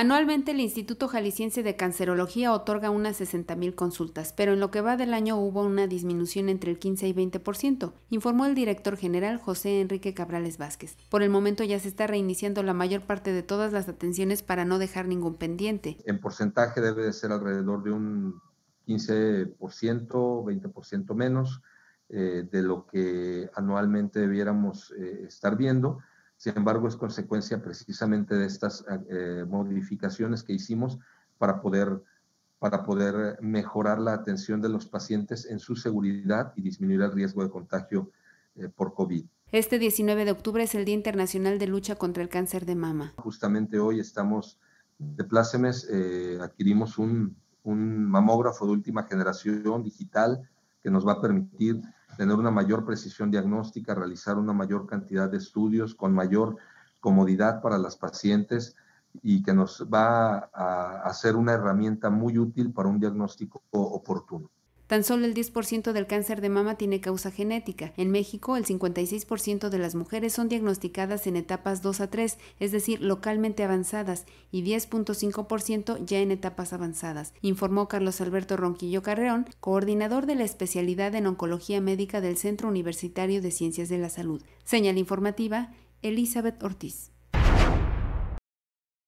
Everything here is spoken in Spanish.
Anualmente el Instituto Jalisciense de Cancerología otorga unas 60.000 consultas, pero en lo que va del año hubo una disminución entre el 15 y 20%, informó el director general José Enrique Cabrales Vázquez. Por el momento ya se está reiniciando la mayor parte de todas las atenciones para no dejar ningún pendiente. En porcentaje debe de ser alrededor de un 15%, 20% menos eh, de lo que anualmente debiéramos eh, estar viendo. Sin embargo, es consecuencia precisamente de estas eh, modificaciones que hicimos para poder, para poder mejorar la atención de los pacientes en su seguridad y disminuir el riesgo de contagio eh, por COVID. Este 19 de octubre es el Día Internacional de Lucha contra el Cáncer de Mama. Justamente hoy estamos de plácemes, eh, adquirimos un, un mamógrafo de última generación digital que nos va a permitir tener una mayor precisión diagnóstica, realizar una mayor cantidad de estudios con mayor comodidad para las pacientes y que nos va a hacer una herramienta muy útil para un diagnóstico oportuno. Tan solo el 10% del cáncer de mama tiene causa genética. En México, el 56% de las mujeres son diagnosticadas en etapas 2 a 3, es decir, localmente avanzadas, y 10.5% ya en etapas avanzadas, informó Carlos Alberto Ronquillo Carreón, coordinador de la especialidad en oncología médica del Centro Universitario de Ciencias de la Salud. Señal informativa, Elizabeth Ortiz.